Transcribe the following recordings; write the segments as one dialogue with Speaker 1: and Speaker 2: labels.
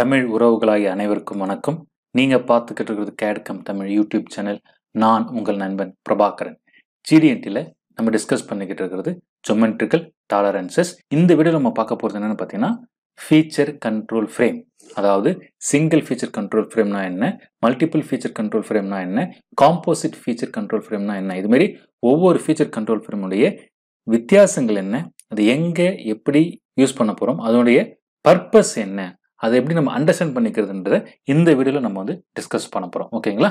Speaker 1: தமிழ் உறவுகளாகிய அனைவருக்கும் வணக்கம் நீங்கள் பார்த்துக்கிட்டு இருக்கிறது கேட்கம் தமிழ் யூடியூப் சேனல் நான் உங்கள் நண்பன் பிரபாகரன் ஜிடிஎன்டியில் நம்ம டிஸ்கஸ் பண்ணிக்கிட்டு இருக்கிறது ஜொமெண்ட்ரிக்கல் டாலரன்சஸ் இந்த வீடியோவில் நம்ம பார்க்க போகிறது என்னென்னு பார்த்தீங்கன்னா ஃபீச்சர் கண்ட்ரோல் ஃப்ரேம் அதாவது சிங்கிள் ஃபீச்சர் கண்ட்ரோல் ஃப்ரேம்னா என்ன மல்டிபிள் ஃபீச்சர் கண்ட்ரோல் ஃப்ரேம்னா என்ன காம்போசிட் ஃபீச்சர் கண்ட்ரோல் ஃப்ரேம்னா என்ன இதுமாரி ஒவ்வொரு ஃபீச்சர் கண்ட்ரோல் ஃப்ரேமுடைய வித்தியாசங்கள் என்ன அது எங்கே எப்படி யூஸ் பண்ண போகிறோம் அதனுடைய பர்பஸ் என்ன அதை எப்படி நம்ம அண்டர்ஸ்டாண்ட் பண்ணிக்கிறதுன்றத இந்த வீடியோவில் நம்ம வந்து டிஸ்கஸ் பண்ண போகிறோம் ஓகேங்களா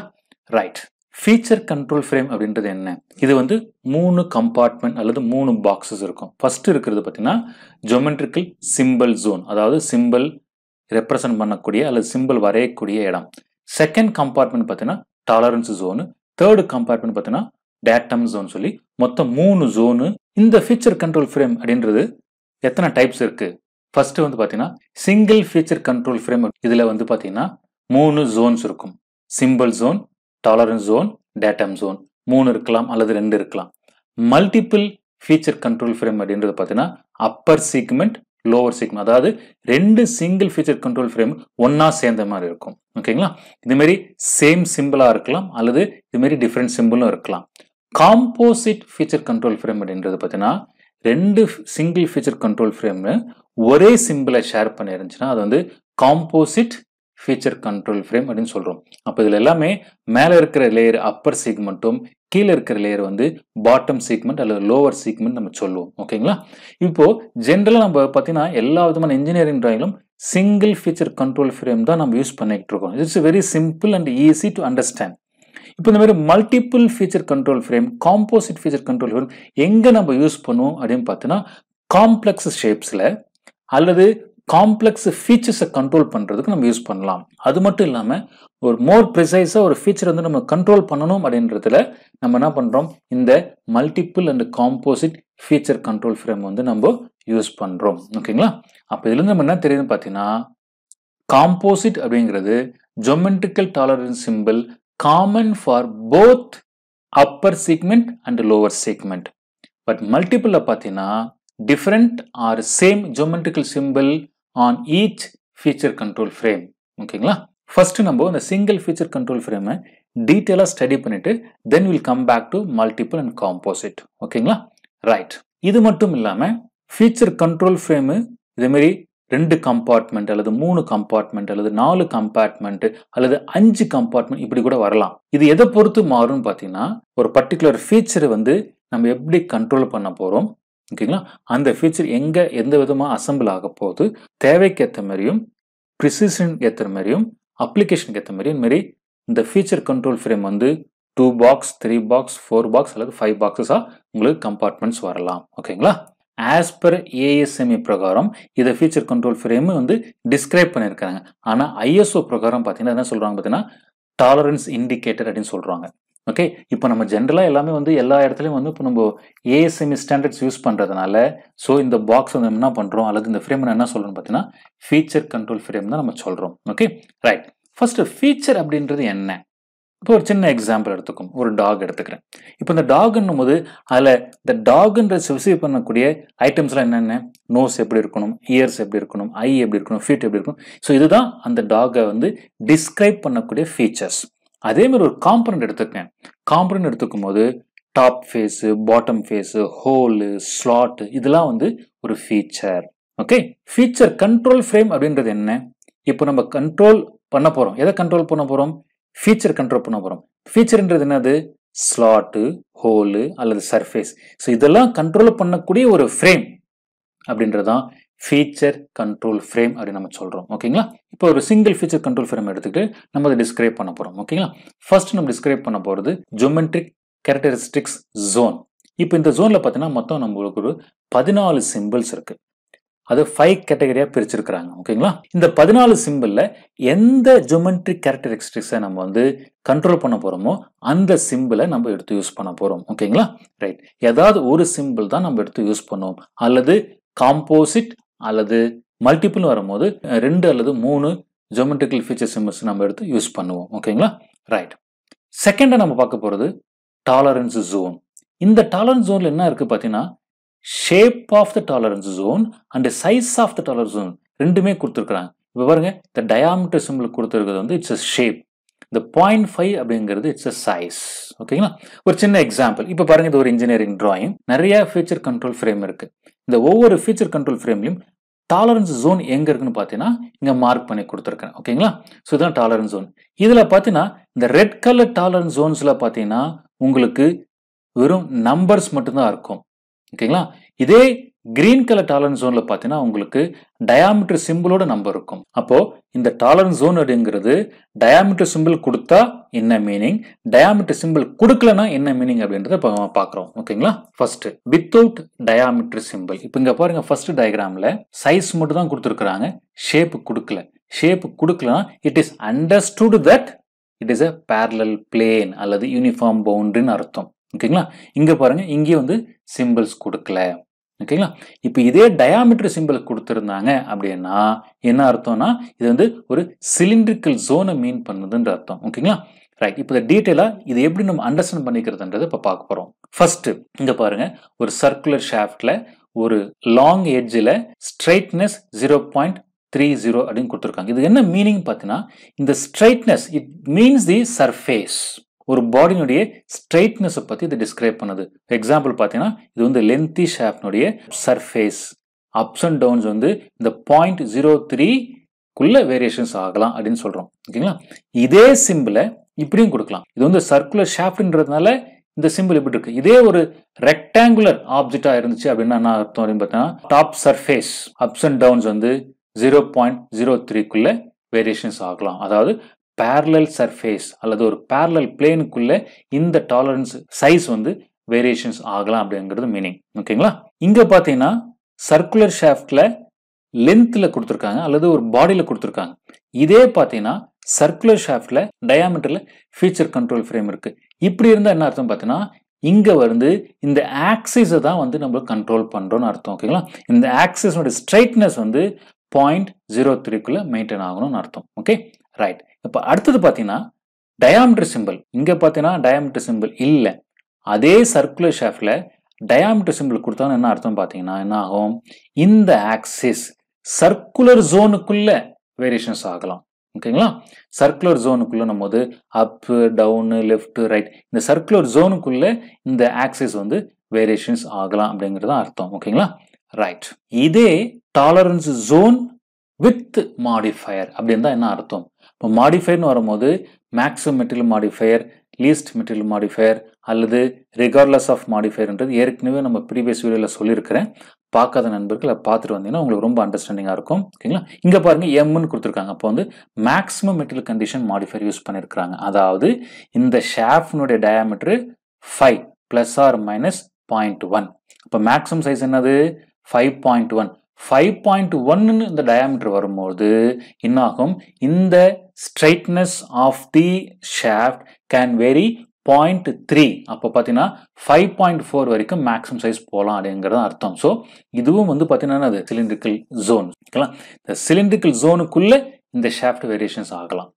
Speaker 1: ரைட் ஃபீச்சர் கண்ட்ரோல் ஃப்ரேம் அப்படின்றது என்ன இது வந்து மூணு கம்பார்ட்மெண்ட் அல்லது மூணு பாக்ஸஸ் இருக்கும் ஃபர்ஸ்ட் இருக்கிறது பார்த்தீங்கன்னா ஜொமெட்ரிக்கல் சிம்பிள் ஜோன் அதாவது சிம்பிள் ரெப்ரசன்ட் பண்ணக்கூடிய அல்லது சிம்பிள் வரையக்கூடிய இடம் செகண்ட் கம்பார்ட்மெண்ட் பார்த்தீங்கன்னா டாலரன்ஸ் ஜோனு தேர்டு கம்பார்ட்மெண்ட் பார்த்தீங்கன்னா டேட்டம் ஜோன் சொல்லி மொத்தம் மூணு ஜோனு இந்த ஃபீச்சர் கண்ட்ரோல் ஃப்ரேம் அப்படின்றது எத்தனை டைப்ஸ் இருக்குது ஃபர்ஸ்ட் வந்து பார்த்தீங்கன்னா சிங்கிள் ஃபீச்சர் கண்ட்ரோல் ஃப்ரேம் இதில் வந்து பார்த்தீங்கன்னா மூணு ஜோன்ஸ் இருக்கும் symbol zone tolerance zone datum zone மூணு இருக்கலாம் அல்லது ரெண்டு இருக்கலாம் மல்டிபிள் ஃபீச்சர் கண்ட்ரோல் ஃப்ரேம் அப்படின்றது பார்த்தீங்கன்னா அப்பர் சீக்மெண்ட் லோவர் சீக்மெண்ட் அதாவது ரெண்டு சிங்கிள் ஃபீச்சர் கண்ட்ரோல் ஃப்ரேம் ஒன்றா சேர்ந்த மாதிரி இருக்கும் ஓகேங்களா இதுமாரி சேம் சிம்பிளாக இருக்கலாம் அல்லது இதுமாரி டிஃப்ரெண்ட் சிம்பிளும் இருக்கலாம் காம்போசிட் ஃபீச்சர் கண்ட்ரோல் ஃப்ரேம் அப்படின்றது பார்த்தீங்கன்னா ரெண்டு சிங்கிள் ஃபீச்சர் கண்ட்ரோல் ஃப்ரேமில் ஒரே சிம்பிளை ஷேர் பண்ணி இருந்துச்சுன்னா அது வந்து காம்போசிட் ஃபீச்சர் கண்ட்ரோல் ஃப்ரேம் அப்படின்னு சொல்கிறோம் அப்போ இதில் எல்லாமே மேலே இருக்கிற லேயர் அப்பர் சீக்மெண்ட்டும் கீழே இருக்கிற லேயர் வந்து பாட்டம் சீக்மெண்ட் அல்லது லோவர் சீக்மெண்ட் நம்ம சொல்லுவோம் ஓகேங்களா இப்போது ஜென்ரலாக நம்ம பார்த்தீங்கன்னா எல்லா விதமான இன்ஜினியரிங் ட்ராயிங்லும் சிங்கிள் ஃபீச்சர் கண்ட்ரோல் ஃப்ரேம் தான் நம்ம யூஸ் பண்ணிக்கிட்டு இருக்கோம் it's very simple and easy to understand இப்போ இந்த மாதிரி multiple feature control frame composite feature control frame எங்கே நம்ம யூஸ் பண்ணுவோம் அப்படின்னு பார்த்தோன்னா காம்ப்ளெக்ஸ் ஷேப்ஸில் அல்லது காம்ப்ளெக்ஸ் ஃபீச்சர்ஸை கண்ட்ரோல் பண்ணுறதுக்கு நம்ம யூஸ் பண்ணலாம் அது மட்டும் இல்லாமல் ஒரு மோர் ப்ரிசைஸாக ஒரு ஃபீச்சர் வந்து நம்ம கண்ட்ரோல் பண்ணணும் அப்படின்றதுல நம்ம என்ன பண்ணுறோம் இந்த multiple and composite feature control frame வந்து நம்ம யூஸ் பண்ணுறோம் ஓகேங்களா அப்போ இதுலேருந்து நம்ம என்ன தெரியுதுன்னு பார்த்தீங்கன்னா காம்போசிட் அப்படிங்கிறது geometrical tolerance symbol common for both upper segment and lower segment but multiple பார்த்தீங்கன்னா different or same geometrical symbol on each feature control frame ஓகேங்களா ஃபர்ஸ்ட் நம்ம இந்த சிங்கிள் ஃபீச்சர் கண்ட்ரோல் ஃப்ரேமை டீட்டெயிலாக ஸ்டடி பண்ணிட்டு then will come back to multiple and composite ஓகேங்களா right இது மட்டும் இல்லாமல் ஃபீச்சர் கண்ட்ரோல் ஃப்ரேமு இதேமாரி ரெண்டு கம்பார்ட்மெண்ட் அல்லது மூணு கம்பார்ட்மெண்ட் அல்லது நாலு கம்பார்ட்மெண்ட் அல்லது அஞ்சு கம்பார்ட்மெண்ட் இப்படி கூட வரலாம் இது எதை பொறுத்து மாறும்னு பார்த்தீங்கன்னா ஒரு பர்டிகுலர் ஃபீச்சரை வந்து நம்ம எப்படி கண்ட்ரோல் பண்ண போகிறோம் ஓகேங்களா அந்த ஃபீச்சர் எங்கே எந்த விதமாக அசம்பிள் ஆக போகுது தேவைக்கு ஏற்ற மாதிரியும் ப்ரிசிஷனுக்கு ஏற்ற மாதிரியும் அப்ளிகேஷனுக்கு ஏற்ற மாதிரியும் மாரி இந்த ஃபீச்சர் கண்ட்ரோல் ஃப்ரேம் வந்து two box three box four box அல்லது ஃபைவ் பாக்ஸஸாக உங்களுக்கு கம்பார்ட்மெண்ட்ஸ் வரலாம் ஓகேங்களா ஆஸ் பர் ஏஎஸ்எம்இ பிரகாரம் இதை ஃபீச்சர் கண்ட்ரோல் ஃப்ரேம் வந்து டிஸ்கிரைப் பண்ணியிருக்காங்க ஆனால் ஐஎஸ்ஓ பிரகாரம் பார்த்தீங்கன்னா என்ன சொல்கிறாங்க பார்த்தீங்கன்னா டாலரன்ஸ் இண்டிகேட்டர் அப்படின்னு சொல்கிறாங்க ஓகே இப்போ நம்ம ஜென்ரலாக எல்லாமே வந்து எல்லா இடத்துலையும் வந்து இப்போ நம்ம ஏஎஸ்எம்இ ஸ்டாண்டர்ட்ஸ் யூஸ் பண்ணுறதுனால ஸோ இந்த பாக்ஸ் வந்து என்ன பண்ணுறோம் அல்லது இந்த ஃப்ரேம் என்ன சொல்லணும்னு பார்த்தீங்கன்னா ஃபீச்சர் கண்ட்ரோல் ஃப்ரேம் தான் நம்ம சொல்கிறோம் ஓகே ரைட் ஃபர்ஸ்ட் ஃபீச்சர் அப்படின்றது என்ன இப்போ ஒரு சின்ன எக்ஸாம்பிள் எடுத்துக்கும் ஒரு டாக் எடுத்துக்கிறேன் இப்போ இந்த டாக்ன்னும் போது அதில் இந்த டாக்ன்ற ரிசீவ் பண்ணக்கூடிய ஐட்டம்ஸ்லாம் என்னென்ன நோஸ் எப்படி இருக்கணும் இயர்ஸ் எப்படி இருக்கணும் ஐ எப்படி இருக்கணும் ஃபீட் எப்படி இருக்கணும் ஸோ இதுதான் அந்த டாகை வந்து டிஸ்கிரைப் பண்ணக்கூடிய ஃபீச்சர்ஸ் அதே மாதிரி ஒரு காம்பனண்ட் எடுத்துக்கேன் காம்பனண்ட் எடுத்துக்கும் போது top face bottom face hole slot இதெல்லாம் வந்து ஒரு feature okay feature control frame அப்படின்றது என்ன இப்போ நம்ம கண்ட்ரோல் பண்ண போகிறோம் எதை கண்ட்ரோல் பண்ண போகிறோம் ஃபீச்சர் கண்ட்ரோல் பண்ண போகிறோம் ஃபீச்சர்ன்றது என்னது ஸ்லாட்டு ஹோலு அல்லது சர்ஃபேஸ் ஸோ இதெல்லாம் கண்ட்ரோல் பண்ணக்கூடிய ஒரு ஃப்ரேம் அப்படின்றதான் ஃபீச்சர் கண்ட்ரோல் ஃப்ரேம் அப்படின்னு நம்ம சொல்கிறோம் ஓகேங்களா இப்போ ஒரு சிங்கிள் ஃபீச்சர் கண்ட்ரோல் ஃப்ரேம் எடுத்துக்கிட்டு நம்ம அதை டிஸ்கிரைப் பண்ண போகிறோம் ஓகேங்களா ஃபர்ஸ்ட் நம்ம டிஸ்கிரைப் பண்ண போகிறது ஜோமெட்ரிக் கேரக்டரிஸ்டிக்ஸ் ஜோன் இப்போ இந்த ஜோனில் பார்த்தீங்கன்னா மொத்தம் நம்மளுக்கு ஒரு பதினாலு சிம்பிள்ஸ் இருக்குது அது ஃபைவ் கேட்டகரியாக பிரிச்சிருக்கிறாங்க ஓகேங்களா இந்த பதினாலு சிம்பிளில் எந்த ஜொமெண்ட்ரிக் கேரக்டரிஸ்டிக்ஸை நம்ம வந்து கண்ட்ரோல் பண்ண போகிறோமோ அந்த சிம்பிளை நம்ம எடுத்து யூஸ் பண்ண போகிறோம் ஓகேங்களா ரைட் ஏதாவது ஒரு சிம்பிள் தான் நம்ம எடுத்து யூஸ் பண்ணுவோம் அல்லது காம்போசிட் அல்லது மல்டிப்புள் வரும்போது ரெண்டு அல்லது மூணு ஜோமெட்ரிக்கல் ஃபீச்சர் சிம்பிள்ஸ் நம்ம எடுத்து யூஸ் பண்ணுவோம் ஓகேங்களா ரைட் செகண்டை நம்ம பார்க்க போகிறது டாலரன்ஸ் ஜோன் இந்த டாலரன்ஸ் ஜோனில் என்ன இருக்குது பார்த்தீங்கன்னா shape of the tolerance zone and size of the tolerance zone ரெண்டுமே கொடுத்துருக்குறாங்க இப்போ பாருங்க இந்த டயாமீட்டர் சிம்பிள் கொடுத்துருக்கிறது வந்து இட்ஸ் அ ஷேப் இந்த பாயிண்ட் ஃபைவ் அப்படிங்கிறது இட்ஸ் அ சைஸ் ஓகேங்களா ஒரு சின்ன எக்ஸாம்பிள் இப்போ பாருங்க இது ஒரு இன்ஜினியரிங் டிராயிங் நிறைய ஃபியூச்சர் கண்ட்ரோல் ஃப்ரேம் இருக்கு இந்த ஒவ்வொரு ஃபியூச்சர் கண்ட்ரோல் ஃப்ரேம்லையும் டாலரன்ஸ் ஜோன் எங்கே இருக்குன்னு பார்த்தீங்கன்னா இங்கே மார்க் பண்ணி கொடுத்துருக்கேன் ஓகேங்களா ஸோ இதுதான் டாலரன்ஸ் ஜோன் இதில் பார்த்தீங்கன்னா இந்த ரெட் கலர் டாலரன்ஸ் ஜோன்ஸ்ல பார்த்தீங்கன்னா உங்களுக்கு வெறும் நம்பர்ஸ் மட்டும்தான் இருக்கும் ஓகேங்களா இதே கிரீன் கலர் டாலரன்ஸ் ஜோனில் பார்த்தீங்கன்னா உங்களுக்கு டயாமீட்டர் சிம்பிளோட நம்பர் இருக்கும் அப்போது இந்த டாலரன்ஸ் ஜோன் அப்படிங்கிறது டயாமீட்டர் சிம்பிள் கொடுத்தா என்ன மீனிங் டயாமீட்டர் சிம்பிள் கொடுக்கலனா என்ன மீனிங் அப்படின்றத இப்போ பார்க்குறோம் ஓகேங்களா ஃபர்ஸ்ட் வித்தவுட் டயாமீட்டர் சிம்பிள் இப்போ இங்கே பாருங்க ஃபர்ஸ்ட் டயக்ராமில் சைஸ் மட்டும் தான் கொடுத்துருக்குறாங்க ஷேப் கொடுக்கல ஷேப் கொடுக்கலனா it is understood that it is a parallel plane அல்லது யூனிஃபார்ம் பவுண்டரின்னு அர்த்தம் ஓகேங்களா இங்கே பாருங்கள் இங்கே வந்து சிம்பிள்ஸ் கொடுக்கல ஓகேங்களா இப்போ இதே டயாமீட்டர் சிம்பிள் கொடுத்துருந்தாங்க அப்படின்னா என்ன அர்த்தம்னா இது வந்து ஒரு சிலிண்ட்ரிக்கல் ஜோனை மீன் பண்ணுதுன்ற அர்த்தம் ஓகேங்களா ரைட் இப்போ டீட்டெயிலாக இது எப்படி நம்ம அண்டர்ஸ்டாண்ட் பண்ணிக்கிறதுன்றது இப்போ பார்க்க போகிறோம் ஃபர்ஸ்ட் இங்கே பாருங்க ஒரு சர்க்குலர் ஷாஃப்டில் ஒரு லாங் எட்ஜில் straightness zero point three zero அப்படின்னு கொடுத்துருக்காங்க இது என்ன மீனிங் பார்த்தீங்கன்னா இந்த straightness it means the surface ஒரு பாடியினுடைய ஸ்ட்ரைட்னஸை பற்றி இது டிஸ்கிரைப் பண்ணுது எக்ஸாம்பிள் பார்த்தீங்கன்னா இது வந்து லென்த்தி ஷேப்னுடைய சர்ஃபேஸ் அப்ஸ் அண்ட் டவுன்ஸ் வந்து இந்த பாயிண்ட் ஜீரோ த்ரீக்குள்ள வேரியேஷன்ஸ் ஆகலாம் அப்படின்னு சொல்கிறோம் ஓகேங்களா இதே சிம்பிளை இப்படியும் கொடுக்கலாம் இது வந்து சர்க்குலர் ஷாஃப்ட்ன்றதுனால இந்த சிம்பிள் இப்படி இருக்கு இதே ஒரு ரெக்டாங்குலர் ஆப்ஜெக்டா இருந்துச்சு அப்படின்னா என்ன அர்த்தம் அப்படின்னு பார்த்தீங்கன்னா top surface ups and downs வந்து ஜீரோ பாயிண்ட் ஜீரோ த்ரீக்குள்ள வேரியேஷன்ஸ் ஆகலாம் அதாவது பேரலல் சர்ஃபேஸ் அல்லது ஒரு பேரலல் பிளேனுக்குள்ளே இந்த டாலரன்ஸ் சைஸ் வந்து வேரியேஷன்ஸ் ஆகலாம் அப்படிங்கிறது மீனிங் ஓகேங்களா இங்கே பார்த்தீங்கன்னா சர்க்குலர் ஷாஃப்டில் லென்த்தில் கொடுத்துருக்காங்க அல்லது ஒரு பாடியில் கொடுத்துருக்காங்க இதே பார்த்தீங்கன்னா சர்க்குலர் ஷாஃப்டில் டயாமீட்டரில் ஃபீச்சர் கண்ட்ரோல் ஃப்ரேம் இருக்குது இப்படி இருந்தால் என்ன அர்த்தம் பார்த்தீங்கன்னா இங்கே வந்து இந்த ஆக்சிஸை தான் வந்து நம்ம கண்ட்ரோல் பண்ணுறோன்னு அர்த்தம் ஓகேங்களா இந்த ஆக்சிஸோட ஸ்ட்ரைட்னஸ் வந்து பாயிண்ட் ஜீரோ த்ரீக்குள்ளே மெயின்டைன் ஆகணும்னு அர்த்தம் ஓகே ரைட் இப்போ அடுத்தது பார்த்தீங்கன்னா டயாமீட்டர் சிம்பிள் இங்கே பார்த்தீங்கன்னா டயாமீட்டர் சிம்பிள் இல்லை அதே சர்க்குலர் ஷேஃப்டில் டயாமீட்டர் சிம்பிள் கொடுத்தா என்ன அர்த்தம் பார்த்தீங்கன்னா என்ன ஆகும் இந்த ஆக்சிஸ் சர்க்குலர் ஜோனுக்குள்ள வேரியேஷன்ஸ் ஆகலாம் ஓகேங்களா சர்க்குலர் ஜோனுக்குள்ள நம்ம வந்து அப்பு டவுனு லெஃப்ட்டு ரைட் இந்த சர்க்குலர் ஜோனுக்குள்ள இந்த ஆக்சிஸ் வந்து வேரியேஷன்ஸ் ஆகலாம் அப்படிங்கிறது அர்த்தம் ஓகேங்களா ரைட் இதே டாலரன்ஸ் ஜோன் வித் மாடிஃபயர் அப்படின்னு தான் என்ன அர்த்தம் இப்போ மாடிஃபைர்னு வரும்போது maximum material modifier least material modifier அல்லது ரிகார்ட்லஸ் ஆஃப் மாடிஃபைர்ன்றது ஏற்கனவே நம்ம ப்ரீவியஸ் வீடியோவில் சொல்லியிருக்கிறேன் பார்க்காத நண்பர்கள் பார்த்துட்டு வந்தீங்கன்னா உங்களுக்கு ரொம்ப அண்டர்ஸ்டாண்டிங்காக இருக்கும் ஓகேங்களா இங்கே பாருங்கள் எம்னு கொடுத்துருக்காங்க அப்போ வந்து maximum material condition modifier use பண்ணியிருக்கிறாங்க அதாவது இந்த ஷாஃப்னுடைய diameter five plus or minus point one இப்போ மேக்ஸிமம் சைஸ் என்னது five point one five point ஒன்னு இந்த டயாமீட்டர் வரும்போது என்னாகும் இந்த straightness of the shaft can vary point three அப்போ பார்த்தீங்கன்னா ஃபைவ் பாயிண்ட் ஃபோர் வரைக்கும் மேக்ஸிமம் சைஸ் போகலாம் அப்படிங்கிறது அர்த்தம் ஸோ இதுவும் வந்து பார்த்தீங்கன்னா அது சிலிண்ட்ரிக்கல் ஜோன் ஓகேங்களா இந்த சிலிண்ட்ரிக்கல் ஜோனுக்குள்ளே இந்த ஷாஃப்ட் வேரியேஷன்ஸ் ஆகலாம்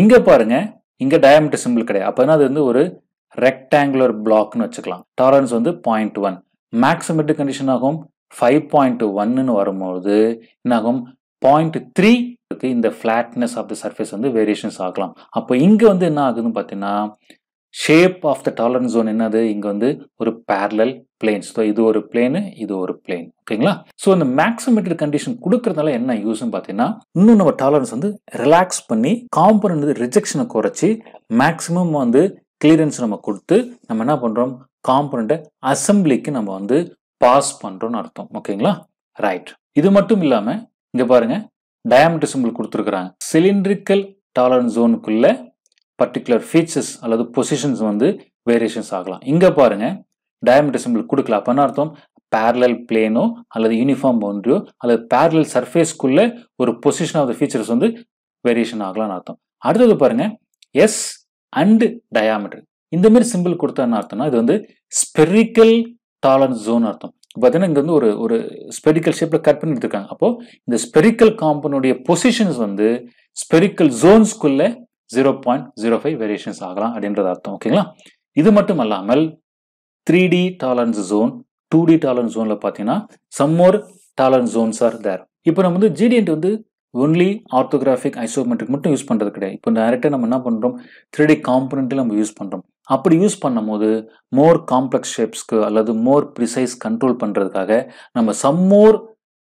Speaker 1: இங்கே பாருங்கள் இங்கே டயாமீட்டர் சிம்பிள் கிடையாது அப்போ அது வந்து ஒரு ரெக்டாங்குலர் பிளாக்னு வச்சுக்கலாம் டாலரன்ஸ் வந்து பாயிண்ட் ஒன் மேக்ஸிமேட்டிக் கண்டிஷன் ஆகும் ஃபைவ் பாயிண்ட் ஒன்னுன்னு வரும்போது என்னாகும் பாயிண்ட் த்ரீ இந்த ஃப்ளாட்னஸ் ஆஃப் த சர்ஃபேஸ் வந்து வேரியேஷன்ஸ் ஆகலாம் அப்போ இங்கே வந்து என்ன ஆகுதுன்னு பார்த்தீங்கன்னா shape of the tolerance zone என்னது இங்கே வந்து ஒரு பேரலல் பிளேன்ஸ் ஸோ இது ஒரு பிளேனு இது ஒரு பிளேன் ஓகேங்களா ஸோ இந்த மேக்ஸிமீட்டர் கண்டிஷன் கொடுக்கறதுனால என்ன யூஸ்னு பார்த்தீங்கன்னா இன்னும் நம்ம டாலரன்ஸ் வந்து ரிலாக்ஸ் பண்ணி காம்பனண்ட் ரிஜெக்ஷனை குறைச்சி மேக்ஸிமம் வந்து கிளியரன்ஸ் நம்ம கொடுத்து நம்ம என்ன பண்ணுறோம் காம்பனண்ட்டை அசம்பிளிக்கு நம்ம வந்து பாஸ் பண்ணுறோன்னு அர்த்தம் ஓகேங்களா ரைட் இது மட்டும் இல்லாமல் இங்கே பாருங்கள் டயாமீட்டர் சிம்பிள் கொடுத்துருக்குறாங்க சிலிண்ட்ரிக்கல் டாலரன்ஸ் ஜோனுக்குள்ள பர்டிகுலர் ஃபீச்சர்ஸ் அல்லது பொசிஷன்ஸ் வந்து வேரியேஷன்ஸ் ஆகலாம் இங்கே பாருங்கள் டயாமீட்டர் சிம்பிள் கொடுக்கல என்ன அர்த்தம் பேரலல் பிளேனோ அல்லது யூனிஃபார்ம் பவுண்டரியோ அல்லது பேரலல் சர்ஃபேஸ்க்குள்ளே ஒரு பொசிஷன் ஆஃப் த ஃபீச்சர்ஸ் வந்து வேரியேஷன் ஆகலாம்னு அர்த்தம் அடுத்தது பாருங்க எஸ் அண்டு டயாமீட்டர் இந்த மாதிரி சிம்பிள் கொடுத்தா என்ன அர்த்தம்னா இது வந்து ஸ்பெரிக்கல் டாலரன்ஸ் ஜோன் அர்த்தம் பார்த்தீங்கன்னா இங்கே வந்து ஒரு ஒரு ஸ்பெரிக்கல் ஷேப்பில் கட் பண்ணி எடுத்துருக்காங்க அப்போது இந்த ஸ்பெரிக்கல் காம்பனுடைய பொசிஷன்ஸ் வந்து ஸ்பெரிக்கல் ஜோன்ஸ்குள்ளே zero point zero five variations ஆகலாம் அப்படின்றது அர்த்தம் ஓகேங்களா இது மட்டும் அல்லாமல் three D tolerance zone two D tolerance ஜோனில் பார்த்தீங்கன்னா some more tolerance zones are there இப்போ நம்ம வந்து ஜிடிஎன்ட் வந்து ஒன்லி ஆர்த்தோகிராஃபிக் ஐசோமெட்ரிக் மட்டும் யூஸ் பண்ணுறது கிடையாது இப்போ டேரெக்டாக நம்ம என்ன பண்ணுறோம் த்ரீ டி காம்பனண்ட்டில் நம்ம யூஸ் பண்ணுறோம் அப்படி யூஸ் பண்ணும் போது மோர் காம்ப்ளெக்ஸ் ஷேப்ஸ்க்கு அல்லது மோர் ப்ரிசைஸ் கண்ட்ரோல் பண்ணுறதுக்காக நம்ம சம் மோர்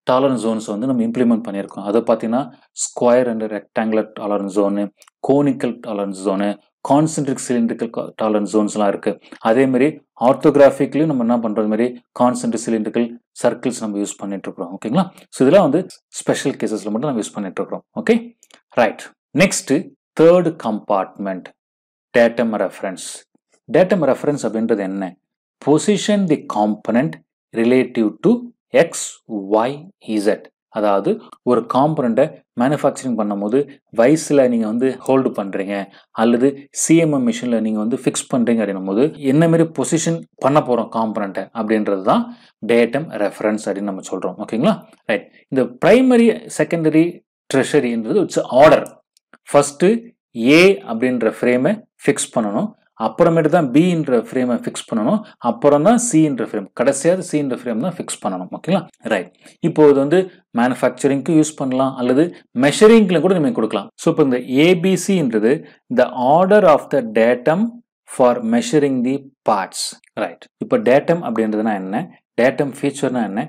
Speaker 1: டாலரன்ஸ் ஜோன்ஸ் வந்து நம்ம இம்ப்ளிமெண்ட் பண்ணியிருக்கோம் அதை பார்த்தீங்கன்னா square and rectangular tolerance zone conical tolerance zone concentric சிலிண்டர்கள் டாலரன்ஸ் ஜோன்ஸ்லாம் இருக்குது அதேமாரி ஆர்த்தோகிராஃபிக்லையும் நம்ம என்ன பண்ணுறது மாதிரி கான்சென்ட்ரிக் சிலிண்டர்கள் சர்க்கிள்ஸ் நம்ம யூஸ் இருக்கிறோம் ஓகேங்களா ஸோ இதெல்லாம் வந்து ஸ்பெஷல் கேசஸில் மட்டும் நம்ம யூஸ் பண்ணிட்டுருக்குறோம் okay right next third compartment datum reference datum reference அப்படின்றது என்ன position the component relative to X Y Z அதாவது ஒரு காம்பனண்ட்டை மேனுஃபேக்சரிங் பண்ணும்போது வயசில் நீங்கள் வந்து ஹோல்டு பண்ணுறீங்க அல்லது சிஎம்எம் மிஷினில் நீங்கள் வந்து ஃபிக்ஸ் பண்ணுறீங்க அப்படின்னும் போது என்னமாரி பொசிஷன் பண்ண போகிறோம் காம்பனண்ட்டை அப்படின்றது தான் டேட்டம் ரெஃபரன்ஸ் அப்படின்னு நம்ம சொல்கிறோம் ஓகேங்களா ரைட் இந்த ப்ரைமரி செகண்டரி ட்ரெஷரின்றது இட்ஸ் ஆர்டர் ஃபஸ்ட்டு ஏ அப்படின்ற ஃப்ரேமை ஃபிக்ஸ் பண்ணணும் அப்புறமேட்டு தான் பின்ற ஃப்ரேமை ஃபிக்ஸ் பண்ணணும் அப்புறம் தான் சின்ற ஃப்ரேம் கடைசியாக சின்ற ஃப்ரேம் தான் ஃபிக்ஸ் பண்ணணும் ஓகேங்களா ரைட் இப்போ இது வந்து மேனுஃபேக்சரிங்க்கு யூஸ் பண்ணலாம் அல்லது மெஷரிங்ல கூட நம்ம கொடுக்கலாம் ஸோ இப்போ இந்த ஏபிசின்றது the order of the datum for measuring the parts right இப்போ டேட்டம் அப்படின்றதுனா என்ன டேட்டம் ஃபீச்சர்னா என்ன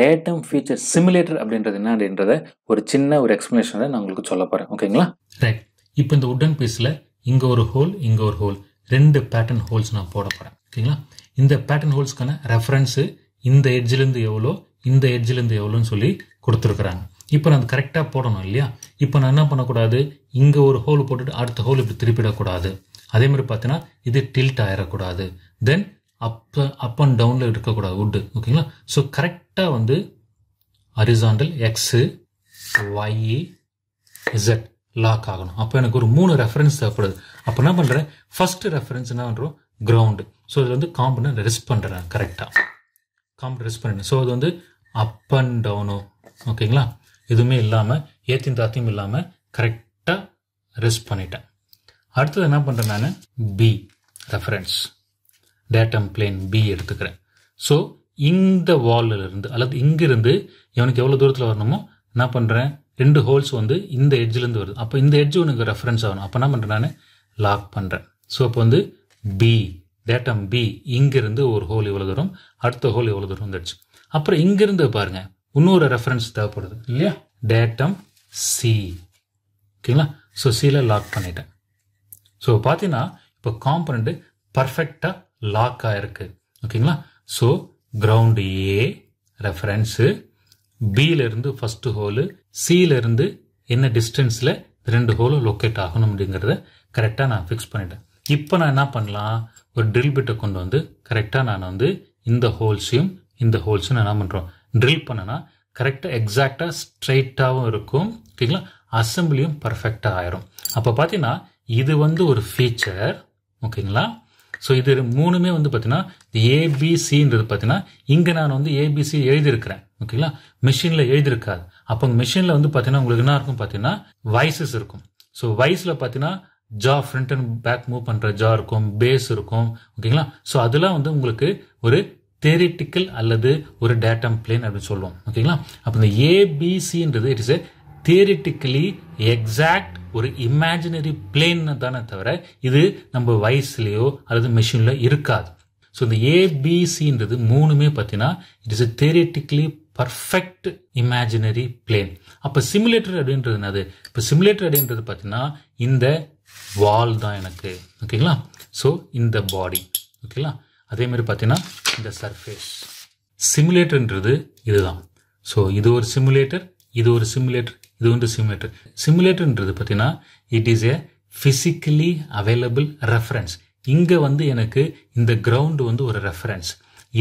Speaker 1: டேட்டம் ஃபீச்சர் சிமுலேட்டர் அப்படின்றது என்ன அப்படின்றத ஒரு சின்ன ஒரு எக்ஸ்பிளேஷனை நான் உங்களுக்கு சொல்ல போகிறேன் ஓகேங்களா ரைட் இப்போ இந்த உடன் பீஸில் இங்கே ஒரு ஹோல் இங்கே ஒரு ஹோல் ரெண்டு பேட்டர்ன் ஹோல்ஸ் நான் போட போகிறேன் ஓகேங்களா இந்த பேட்டர்ன் ஹோல்ஸ்க்கான ரெஃபரன்ஸு இந்த எட்ஜிலேருந்து எவ்வளோ இந்த எட்ஜிலேருந்து எவ்வளோன்னு சொல்லி கொடுத்துருக்குறாங்க இப்போ நான் அது கரெக்டாக போடணும் இல்லையா இப்போ நான் என்ன பண்ணக்கூடாது இங்கே ஒரு ஹோல் போட்டுட்டு அடுத்த ஹோல் இப்படி திருப்பிடக்கூடாது அதே மாதிரி பார்த்தீங்கன்னா இது டில்ட் ஆயிடக்கூடாது தென் அப் அப் அண்ட் டவுனில் இருக்கக்கூடாது உட்டு ஓகேங்களா ஸோ கரெக்டாக வந்து horizontal X Y Z lock ஆகணும் அப்போ எனக்கு ஒரு மூணு ரெஃபரன்ஸ் தேவைப்படுது அப்போ என்ன பண்ணுறேன் ஃபர்ஸ்ட் ரெஃபரன்ஸ் என்ன பண்ணுறோம் கிரவுண்டு ஸோ இது வந்து காம்பனை ரெஸ் பண்ணுறேன் கரெக்டாக காம்பு ரெஸ் பண்ணுறேன் ஸோ அது வந்து அப் அண்ட் டவுனோ ஓகேங்களா எதுவுமே இல்லாமல் ஏத்தியும் தாத்தியும் இல்லாமல் கரெக்டாக ரெஸ் பண்ணிட்டேன் அடுத்தது என்ன பண்ணுறேன் நான் B reference datum plane B எடுத்துக்கிறேன் ஸோ இந்த இருந்து அல்லது இங்கிருந்து இவனுக்கு எவ்வளோ தூரத்தில் வரணுமோ என்ன பண்ணுறேன் ரெண்டு ஹோல்ஸ் வந்து இந்த எட்ஜ்லேருந்து வருது அப்போ இந்த எட்ஜ் உனக்கு ரெஃபரன்ஸ் ஆகணும் அப்போ என்ன பண்ணுறேன் நான் லாக் பண்ணுறேன் ஸோ இப்போ வந்து பி டேட்டம் பி இங்கிருந்து ஒரு ஹோல் இவ்வளோ தூரம் அடுத்த ஹோல் இவ்வளோ தூரம் வந்துடுச்சு அப்புறம் இங்கிருந்து பாருங்க இன்னொரு ரெஃபரன்ஸ் தேவைப்படுது இல்லையா டேட்டம் சி ஓகேங்களா ஸோ சியில் லாக் பண்ணிட்டேன் ஸோ பார்த்தீங்கன்னா இப்போ காம்பனண்ட்டு பர்ஃபெக்டாக லாக் ஆகிருக்கு ஓகேங்களா ஸோ கிரவுண்டு ஏ ரெஃபரன்ஸு பியிலிருந்து ஃபஸ்ட்டு ஹோலு சியிலிருந்து என்ன டிஸ்டன்ஸில் ரெண்டு ஹோலும் லொக்கேட் ஆகணும் அப்படிங்கிறத கரெக்டாக நான் ஃபிக்ஸ் பண்ணிட்டேன் இப்போ நான் என்ன பண்ணலாம் ஒரு ட்ரில் பிட்டை கொண்டு வந்து கரெக்டாக நான் வந்து இந்த ஹோல்ஸையும் இந்த ஹோல்ஸையும் நான் என்ன பண்ணுறோம் ட்ரில் பண்ணனா கரெக்டாக எக்ஸாக்டாக ஸ்ட்ரைட்டாகவும் இருக்கும் ஓகேங்களா அசம்பிளியும் பர்ஃபெக்டாக ஆயிரும் அப்போ பார்த்தீங்கன்னா இது வந்து ஒரு ஃபீச்சர் ஓகேங்களா ஸோ இது மூணுமே வந்து பார்த்தீங்கன்னா ஏபிசின்றது பார்த்தீங்கன்னா இங்கே நான் வந்து ஏபிசி எழுதியிருக்கிறேன் ஓகேங்களா மிஷினில் எழுதியிருக்காது அப்போ அந்த மிஷினில் வந்து பார்த்தீங்கன்னா உங்களுக்கு என்ன இருக்கும் பார்த்தீங்கன்னா வைசஸ் இருக்கும் ஸோ வைஸில் பார்த்தீங்கன்னா jaw front and back move பண்ணுற ஜா இருக்கும் பேஸ் இருக்கும் ஓகேங்களா ஸோ அதெல்லாம் வந்து உங்களுக்கு ஒரு தேரிட்டிக்கல் அல்லது ஒரு டேட்டம் பிளேன் அப்படின்னு சொல்லுவோம் ஓகேங்களா அப்போ இந்த ஏபிசின்றது it is a theoretically exact ஒரு இமேஜினரி பிளேன் தானே தவிர இது நம்ம வயசுலேயோ அல்லது மிஷினில் இருக்காது ஸோ இந்த ஏபிசின்றது மூணுமே பார்த்தீங்கன்னா it is a theoretically perfect imaginary plane அப்போ சிமுலேட்டர் அப்படின்றது என்னது இப்போ சிமுலேட்டர் அப்படின்றது பார்த்தீங்கன்னா இந்த வால் தான் எனக்கு ஓகேங்களா ஸோ இந்த பாடி ஓகேங்களா அதே மாதிரி பார்த்தீங்கன்னா இந்த சர்ஃபேஸ் சிமுலேட்டர்ன்றது இதுதான் ஸோ இது ஒரு சிமுலேட்டர் இது ஒரு சிமுலேட்டர் இது ஒன்று சிமுலேட்டர் சிமுலேட்டர்ன்றது பார்த்தீங்கன்னா it is a physically available reference இங்கே வந்து எனக்கு இந்த கிரவுண்டு வந்து ஒரு ரெஃபரன்ஸ்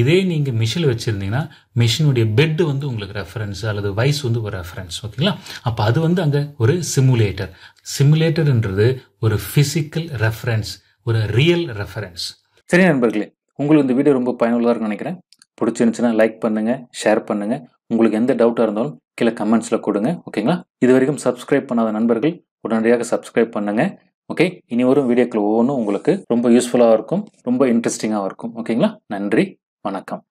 Speaker 1: இதே நீங்கள் மிஷின் வச்சுருந்தீங்கன்னா மிஷினுடைய பெட்டு வந்து உங்களுக்கு ரெஃபரன்ஸ் அல்லது வைஸ் வந்து ஒரு ரெஃபரன்ஸ் ஓகேங்களா அப்போ அது வந்து அங்கே ஒரு சிமுலேட்டர் சிமுலேட்டர்ன்றது ஒரு ஃபிசிக்கல் ரெஃபரன்ஸ் ஒரு ரியல் ரெஃபரன்ஸ் சரி நண்பர்களே உங்களுக்கு இந்த வீடியோ ரொம்ப பயனுள்ளதாக நினைக்கிறேன் பிடிச்சிருந்துச்சுன்னா லைக் பண்ணுங்கள் ஷேர் பண்ணுங்கள் உங்களுக்கு எந்த டவுட்டாக இருந்தாலும் கீழே கமெண்ட்ஸில் கொடுங்க ஓகேங்களா இது வரைக்கும் சப்ஸ்கிரைப் பண்ணாத நண்பர்கள் உடனடியாக சப்ஸ்கிரைப் பண்ணுங்கள் ஓகே இனி வரும் வீடியோக்கள் ஒவ்வொன்றும் உங்களுக்கு ரொம்ப யூஸ்ஃபுல்லாக இருக்கும் ரொம்ப இன்ட்ரெஸ்டிங்காக இருக்கும் ஓகேங்களா நன்றி வணக்கம்